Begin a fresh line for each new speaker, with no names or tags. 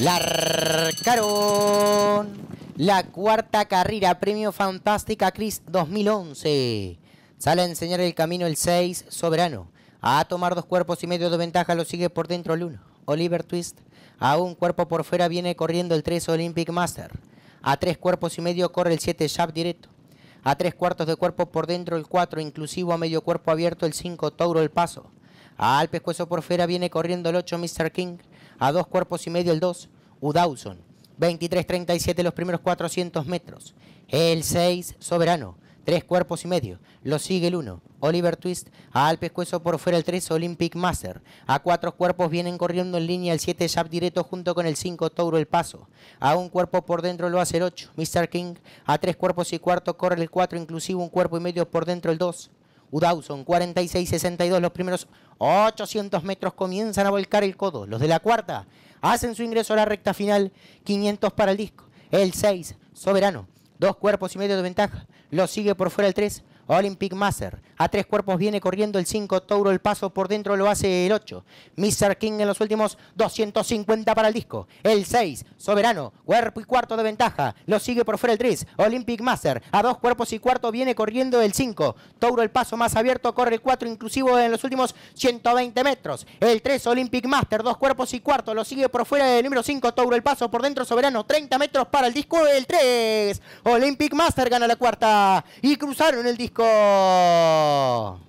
La La cuarta
carrera, premio Fantástica Chris 2011. Sale a enseñar el camino el 6, Soberano. A tomar dos cuerpos y medio de ventaja, lo sigue por dentro el 1, Oliver Twist. A un cuerpo por fuera viene corriendo el 3, Olympic Master. A tres cuerpos y medio corre el 7, Jab Directo. A tres cuartos de cuerpo por dentro el 4, inclusivo a medio cuerpo abierto el 5, Tauro el Paso. A al pescuezo por fuera viene corriendo el 8, Mr. King a dos cuerpos y medio el 2, Udawson, 23.37 los primeros 400 metros. El 6, Soberano. Tres cuerpos y medio. Lo sigue el 1. Oliver Twist. A Alpes Cueso por fuera el 3. Olympic Master. A cuatro cuerpos vienen corriendo en línea el 7. Jab directo junto con el 5. Tauro el paso. A un cuerpo por dentro lo hace el 8. Mr. King. A tres cuerpos y cuarto corre el 4. Inclusive un cuerpo y medio por dentro el 2. Udawson, 46-62, los primeros 800 metros comienzan a volcar el codo. Los de la cuarta hacen su ingreso a la recta final, 500 para el disco. El 6, Soberano, dos cuerpos y medio de ventaja. Lo sigue por fuera el 3, Olympic Master. A tres cuerpos viene corriendo el 5, Touro el paso por dentro lo hace el 8. Mr. King en los últimos 250 para el disco. El 6, Soberano, cuerpo y cuarto de ventaja. Lo sigue por fuera el 3, Olympic Master. A dos cuerpos y cuarto viene corriendo el 5. Touro el paso más abierto, corre el 4 inclusivo en los últimos 120 metros. El 3, Olympic Master, dos cuerpos y cuarto. Lo sigue por fuera el número 5, Touro el paso por dentro, Soberano, 30 metros para el disco. El 3,
Olympic Master gana la cuarta. Y cruzaron el disco. 个。